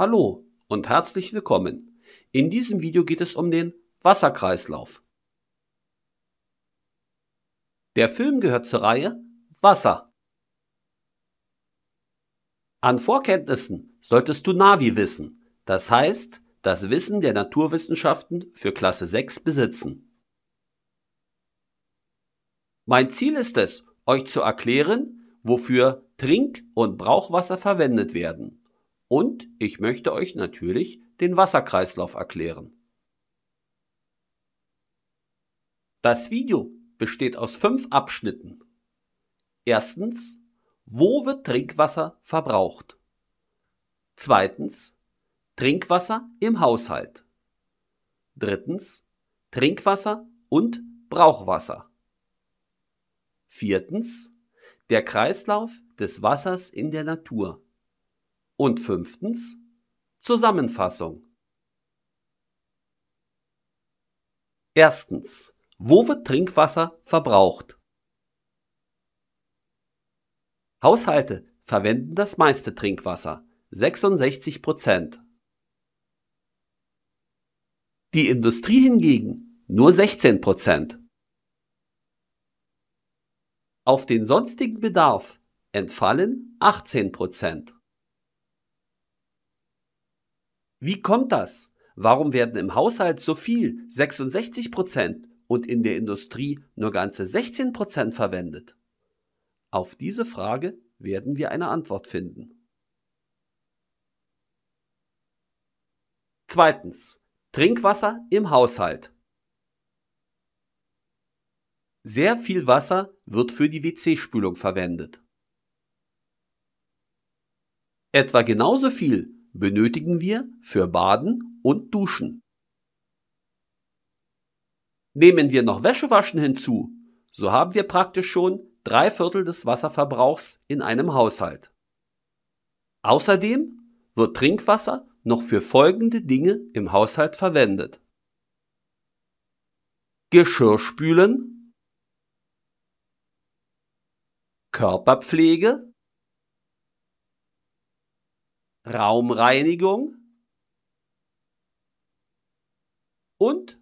Hallo und herzlich willkommen. In diesem Video geht es um den Wasserkreislauf. Der Film gehört zur Reihe Wasser. An Vorkenntnissen solltest du Navi wissen, das heißt das Wissen der Naturwissenschaften für Klasse 6 besitzen. Mein Ziel ist es, euch zu erklären, wofür Trink- und Brauchwasser verwendet werden und ich möchte euch natürlich den Wasserkreislauf erklären. Das Video besteht aus fünf Abschnitten. Erstens, wo wird Trinkwasser verbraucht? Zweitens, Trinkwasser im Haushalt. Drittens, Trinkwasser und Brauchwasser. Viertens, der Kreislauf des Wassers in der Natur. Und fünftens Zusammenfassung. Erstens. Wo wird Trinkwasser verbraucht? Haushalte verwenden das meiste Trinkwasser, 66 Prozent. Die Industrie hingegen nur 16 Prozent. Auf den sonstigen Bedarf entfallen 18 Prozent. Wie kommt das? Warum werden im Haushalt so viel, 66 und in der Industrie nur ganze 16 verwendet? Auf diese Frage werden wir eine Antwort finden. Zweitens. Trinkwasser im Haushalt. Sehr viel Wasser wird für die WC-Spülung verwendet. Etwa genauso viel benötigen wir für Baden und Duschen. Nehmen wir noch Wäschewaschen hinzu, so haben wir praktisch schon drei Viertel des Wasserverbrauchs in einem Haushalt. Außerdem wird Trinkwasser noch für folgende Dinge im Haushalt verwendet. Geschirrspülen, Körperpflege, Raumreinigung und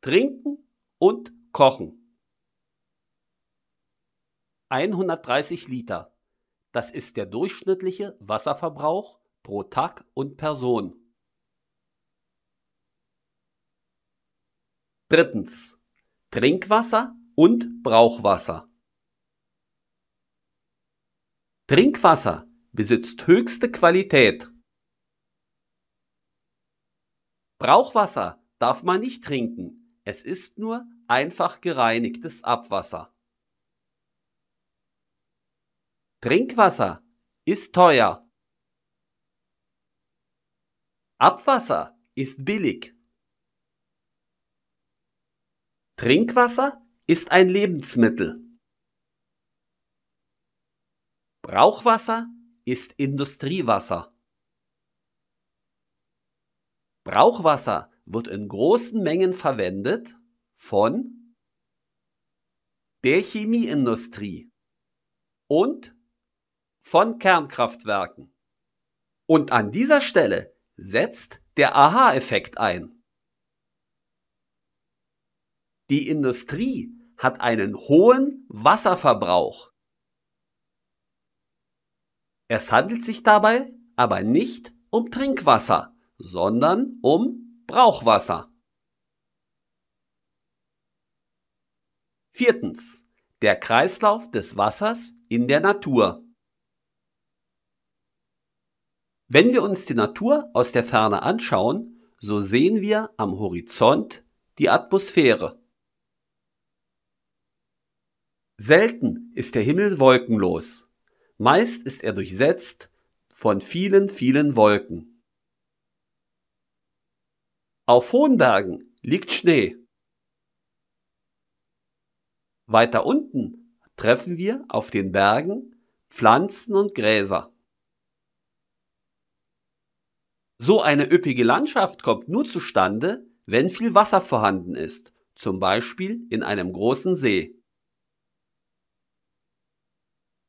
Trinken und Kochen. 130 Liter. Das ist der durchschnittliche Wasserverbrauch pro Tag und Person. Drittens. Trinkwasser und Brauchwasser. Trinkwasser besitzt höchste Qualität. Brauchwasser darf man nicht trinken. Es ist nur einfach gereinigtes Abwasser. Trinkwasser ist teuer. Abwasser ist billig. Trinkwasser ist ein Lebensmittel. Brauchwasser ist Industriewasser. Brauchwasser wird in großen Mengen verwendet von der Chemieindustrie und von Kernkraftwerken. Und an dieser Stelle setzt der Aha-Effekt ein. Die Industrie hat einen hohen Wasserverbrauch. Es handelt sich dabei aber nicht um Trinkwasser, sondern um Brauchwasser. Viertens. Der Kreislauf des Wassers in der Natur. Wenn wir uns die Natur aus der Ferne anschauen, so sehen wir am Horizont die Atmosphäre. Selten ist der Himmel wolkenlos. Meist ist er durchsetzt von vielen, vielen Wolken. Auf hohen Bergen liegt Schnee. Weiter unten treffen wir auf den Bergen Pflanzen und Gräser. So eine üppige Landschaft kommt nur zustande, wenn viel Wasser vorhanden ist, zum Beispiel in einem großen See.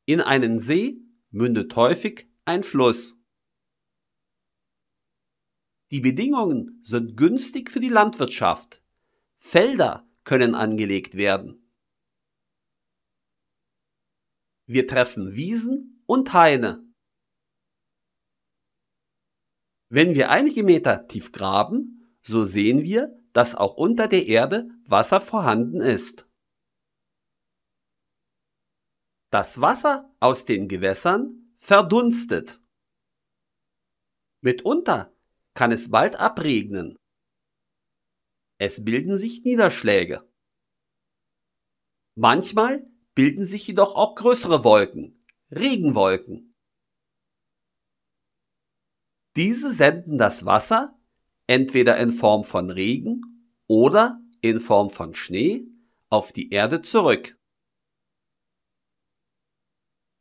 In einen See mündet häufig ein Fluss. Die Bedingungen sind günstig für die Landwirtschaft. Felder können angelegt werden. Wir treffen Wiesen und Haine. Wenn wir einige Meter tief graben, so sehen wir, dass auch unter der Erde Wasser vorhanden ist. Das Wasser aus den Gewässern verdunstet. Mitunter kann es bald abregnen. Es bilden sich Niederschläge. Manchmal bilden sich jedoch auch größere Wolken, Regenwolken. Diese senden das Wasser entweder in Form von Regen oder in Form von Schnee auf die Erde zurück.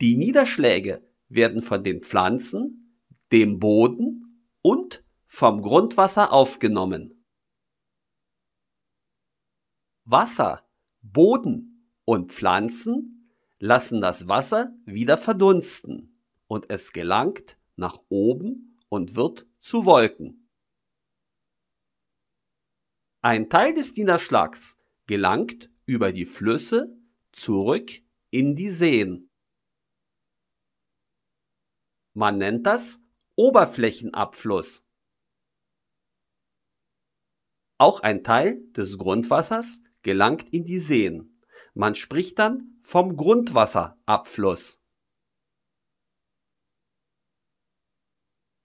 Die Niederschläge werden von den Pflanzen, dem Boden und vom Grundwasser aufgenommen. Wasser, Boden und Pflanzen lassen das Wasser wieder verdunsten und es gelangt nach oben und wird zu Wolken. Ein Teil des Niederschlags gelangt über die Flüsse zurück in die Seen. Man nennt das Oberflächenabfluss. Auch ein Teil des Grundwassers gelangt in die Seen. Man spricht dann vom Grundwasserabfluss.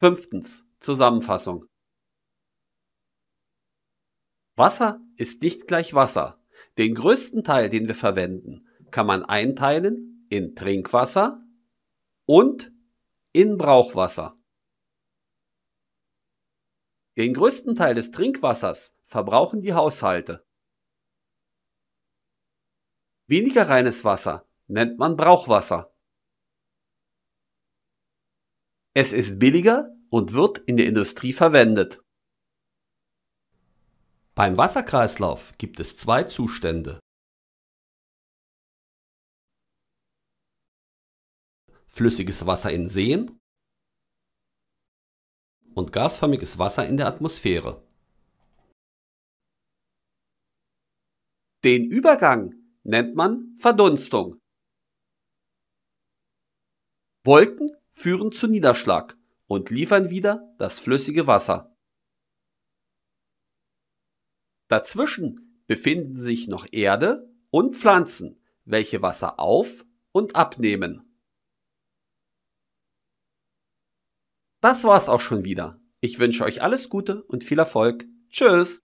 Fünftens. Zusammenfassung. Wasser ist nicht gleich Wasser. Den größten Teil, den wir verwenden, kann man einteilen in Trinkwasser und in Brauchwasser. Den größten Teil des Trinkwassers verbrauchen die Haushalte. Weniger reines Wasser nennt man Brauchwasser. Es ist billiger und wird in der Industrie verwendet. Beim Wasserkreislauf gibt es zwei Zustände. flüssiges Wasser in Seen und gasförmiges Wasser in der Atmosphäre. Den Übergang nennt man Verdunstung. Wolken führen zu Niederschlag und liefern wieder das flüssige Wasser. Dazwischen befinden sich noch Erde und Pflanzen, welche Wasser auf und abnehmen. Das war's auch schon wieder. Ich wünsche euch alles Gute und viel Erfolg. Tschüss!